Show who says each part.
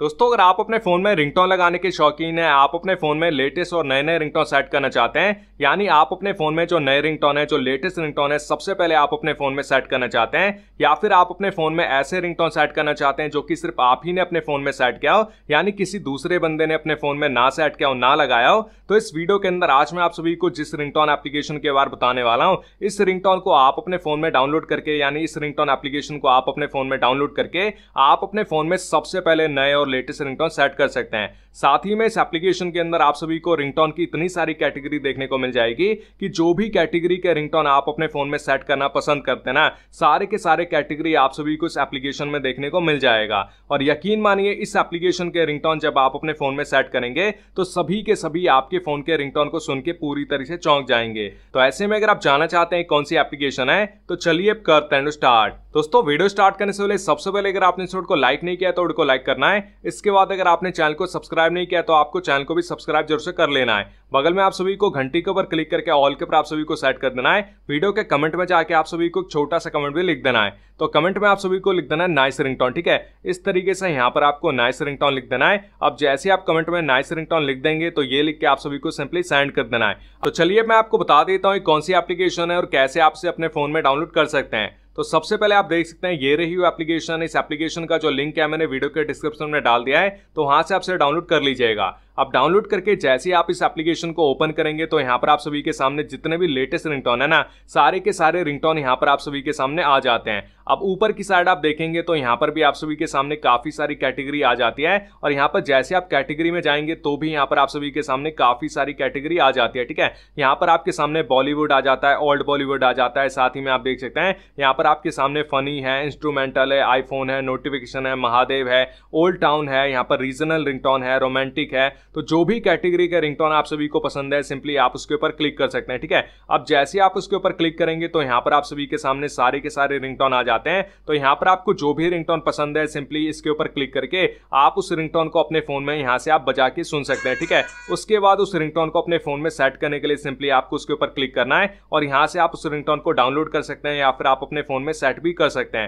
Speaker 1: दोस्तों अगर आप अपने फ़ोन में रिंगटोन लगाने के शौकीन हैं आप अपने फ़ोन में लेटेस्ट और नए नए रिंगटोन सेट करना चाहते हैं यानी आप अपने फ़ोन में जो नए रिंगटोन है जो लेटेस्ट रिंगटोन है सबसे पहले आप अपने फ़ोन में सेट करना चाहते हैं या फिर आप अपने फ़ोन में ऐसे रिंगटोन सेट करना चाहते हैं जो कि सिर्फ आप ही ने अपने फ़ोन में सेट किया हो यानी किसी दूसरे बंदे ने अपने फ़ोन में ना सेट किया हो ना लगाया हो तो इस वीडियो के अंदर आज मैं आप सभी को जिस रिंगटोन एप्लीकेशन के बारे बताने वाला हूँ इस रिंगटोन को आप अपने फ़ोन में डाउनलोड करके यानी इस रिंगटोन एप्लीकेशन को आप अपने फ़ोन में डाउनलोड करके आप अपने फ़ोन में सबसे पहले नए और लेटेस्ट रिंगटोन सेट कर सकते हैं साथ ही में इस एप्लीकेशन के अंदर आप सभी को रिंगटोन की इतनी सारी कैटेगरी देखने को मिल जाएगी कि जो भी कैटेगरी के रिंगटोन आप अपने फोन में सेट करना पसंद करते हैं ना सारे के सारे कैटेगरी आप सभी को इस एप्लीकेशन में देखने को मिल जाएगा और यकीन मानिए इस एप्लीकेशन के रिंगटोन जब आप अपने फोन में सेट करेंगे तो सभी के सभी आपके फोन के रिंगटोन को सुन के पूरी तरह से चौंक जाएंगे तो ऐसे में अगर आप जाना चाहते हैं कौन सी एप्लीकेशन है तो चलिए करते हैं स्टार्ट दोस्तों वीडियो स्टार्ट करने से पहले सबसे पहले अगर आपने इस को लाइक नहीं किया तो को लाइक करना है इसके बाद अगर आपने चैनल को सब्सक्राइब नहीं किया तो आपको चैनल को भी सब्सक्राइब जरूर से कर लेना है बगल में आप सभी को घंटी के ऊपर क्लिक करके ऑल के ऊपर आप सभी को सेट कर देना है वीडियो के कमेंट में जाके आप सभी को छोटा सा कमेंट भी लिख देना है तो कमेंट में आप सभी को लिख देना है नाइस रिंग ठीक है इस तरीके से यहाँ पर आपको नाइस रिंग लिख देना है अब जैसे आप कमेंट में नाइस रिंग लिख देंगे तो ये लिख के आप सभी को सिंपली सेंड कर देना है तो चलिए मैं आपको बता देता हूँ कौन सी एप्लीकेशन है और कैसे आपसे अपने फोन में डाउनलोड कर सकते हैं तो सबसे पहले आप देख सकते हैं ये रही हुई एप्लीकेशन इस एप्लीकेशन का जो लिंक है मैंने वीडियो के डिस्क्रिप्शन में डाल दिया है तो वहां से आपसे डाउनलोड कर लीजिएगा अब डाउनलोड करके जैसे ही आप इस एप्लीकेशन को ओपन करेंगे तो यहाँ पर आप सभी के सामने जितने भी लेटेस्ट रिंगटोन है ना सारे के सारे रिंगटोन यहाँ पर आप सभी के सामने आ जाते हैं अब ऊपर की साइड आप देखेंगे तो यहाँ पर भी आप सभी के सामने काफी सारी कैटेगरी आ जाती है और यहाँ पर जैसे आप कैटेगरी में जाएंगे तो भी यहाँ पर आप सभी के सामने काफी सारी कैटेगरी आ जाती है ठीक है यहाँ पर आपके सामने बॉलीवुड आ जाता है ओल्ड बॉलीवुड आ जाता है साथ ही में आप देख सकते हैं यहाँ पर आपके सामने फनी है इंस्ट्रूमेंटल है आईफोन है नोटिफिकेशन है महादेव है ओल्ड टाउन है यहाँ पर रीजनल रिंगटोन है रोमांटिक है तो जो भी कैटेगरी का रिंगटोन आप सभी को पसंद है सिंपली आप उसके ऊपर क्लिक कर सकते हैं ठीक है अब जैसे आप उसके ऊपर क्लिक करेंगे तो यहाँ पर आप सभी के सामने सारे के सारे रिंगटोन आ जाते हैं तो यहाँ पर आपको जो भी रिंगटोन पसंद है सिंपली इसके ऊपर क्लिक करके आप उस रिंगटोन को अपने फोन में यहाँ से आप बजा के सुन सकते हैं ठीक है उसके बाद उस रिंगटोन को अपने फोन में सेट करने के लिए सिंपली आपको उसके ऊपर क्लिक करना है और यहाँ से आप उस रिंगटोन को डाउनलोड कर सकते हैं या फिर आप अपने फोन में सेट भी कर सकते हैं